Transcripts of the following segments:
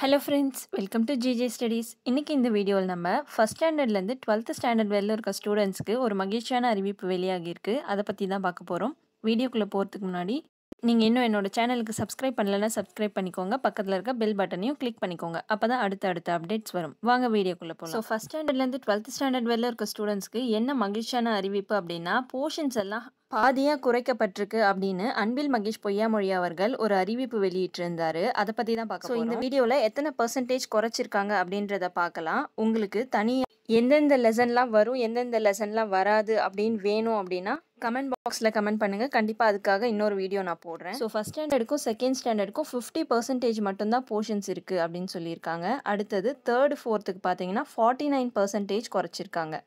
hello friends welcome to GJ studies இன்றைக்கி இந்த வீடியோவில் நம்ம ஃபஸ்ட் ஸ்டாண்டர்ட்லேருந்து டுவெல்த் ஸ்டாண்டர்ட் வரையில் இருக்க ஸ்டூடெண்ட்ஸ்க்கு ஒரு மகிழ்ச்சியான அறிவிப்பு வெளியாகியிருக்கு அதை பற்றி தான் பார்க்க போகிறோம் வீடியோக்குள்ளே போகிறதுக்கு முன்னாடி நீங்கள் இன்னும் என்னோடய சேனலுக்கு சப்ஸ்கிரைப் பண்ணலன்னா சப்ஸ்கிரைப் பண்ணிக்கோங்க பக்கத்தில் இருக்க பெல் பட்டனையும் கிளிக் பண்ணிக்கோங்க அப்போ தான் அடுத்த அடுத்த அப்டேட்ஸ் வரும் வாங்க வீடியோக்குள்ளே போகலாம் ஸோ ஃபஸ்ட் ஸ்டாண்டர்ட்லேருந்து டுவெல்த் ஸ்டாண்டர்ட் வரையில் இருக்க ஸ்டூடெண்ட்ஸ்க்கு என்ன மகிழ்ச்சியான அறிவிப்பு அப்படின்னா போர்ஷன்ஸ் எல்லாம் பாதியாக குறைக்கப்பட்டிருக்கு அப்படின்னு அன்பில் மகேஷ் பொய்யாமொழி அவர்கள் ஒரு அறிவிப்பு வெளியிட்டிருந்தார் அதை பற்றி தான் பார்க்க ஸோ இந்த வீடியோவில் எத்தனை பர்சன்டேஜ் குறைச்சிருக்காங்க அப்படின்றத பார்க்கலாம் உங்களுக்கு தனியாக எந்தெந்த லெசன்லாம் வரும் எந்தெந்த லெசன்லாம் வராது அப்படின்னு வேணும் அப்படின்னா கமெண்ட் பாக்ஸில் கமெண்ட் பண்ணுங்கள் கண்டிப்பாக அதுக்காக இன்னொரு வீடியோ நான் போடுறேன் ஸோ ஃபஸ்ட் ஸ்டாண்டர்டுக்கும் செகண்ட் ஸ்டாண்டர்டுக்கும் ஃபிஃப்டி பர்சன்டேஜ் மட்டும்தான் போர்ஷன்ஸ் இருக்குது அப்படின்னு சொல்லியிருக்காங்க அடுத்தது தேர்டு ஃபோர்த்துக்கு பார்த்தீங்கன்னா ஃபார்ட்டி நைன் பர்சன்டேஜ் குறைச்சிருக்காங்க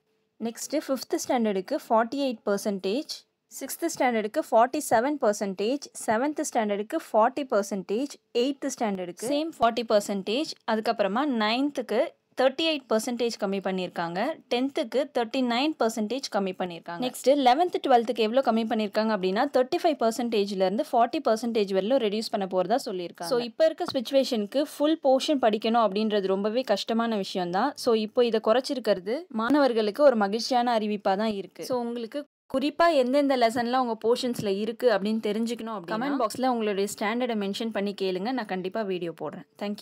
நெக்ஸ்ட்டு ஃபிஃப்த்து ஸ்டாண்டர்டுக்கு ஃபார்ட்டி எயிட் பர்சன்டேஜ் சிக்ஸ்த்து ஸ்டாண்டர்டுக்கு ஃபார்ட்டி செவன் பர்சன்டேஜ் செவன்த்து ஸ்டாண்டர்டுக்கு ஃபார்ட்டி பர்சன்டேஜ் எயித்து ஸ்டாண்டர்டுக்கு சேம் ஃபார்ட்டி பர்சன்டேஜ் அதுக்கப்புறமா நைன்த்துக்கு தேர்ட்டி எயிட் பர்சன்டேஜ் கம்மி பண்ணியிருக்காங்க டென்த்துக்கு தேர்ட்டி நைன் பர்சன்டேஜ் கம்மி பண்ணியிருக்காங்க நெக்ஸ்ட்டு லெவன்த்து டுவெல்த்துக்கு எவ்வளோ கம்மி பண்ணியிருக்காங்க அப்படின்னா தேர்ட்டி ஃபைவ் பர்சன்டேஜ்லேருந்து ஃபார்ட்டி பர்சன்டேஜ் வரையிலும் ரெடியூஸ் பண்ண போகிறதா சொல்லியிருக்காங்க ஸோ இப்போ இருக்க சுச்சுவேஷனுக்கு ஃபுல் போர்ஷன் படிக்கணும் அப்படின்றது ரொம்பவே கஷ்டமான விஷயம் தான் ஸோ இப்போ இதை குறைச்சிருக்கிறது மாணவர்களுக்கு ஒரு மகிழ்ச்சியான அறிவிப்பாக தான் இருக்குது ஸோ உங்களுக்கு குறிப்பாக எந்தெந்த லெசன்லாம் உங்கள் போர்ஷன்ஸில் இருக்குது அப்படின்னு தெரிஞ்சுக்கணும் அப்படி கமெண்ட் பாக்ஸில் உங்களுடைய ஸ்டாண்டர்டை மென்ஷன் பண்ணி கேளுங்க நான் கண்டிப்பாக வீடியோ போடுறேன் தேங்க்யூ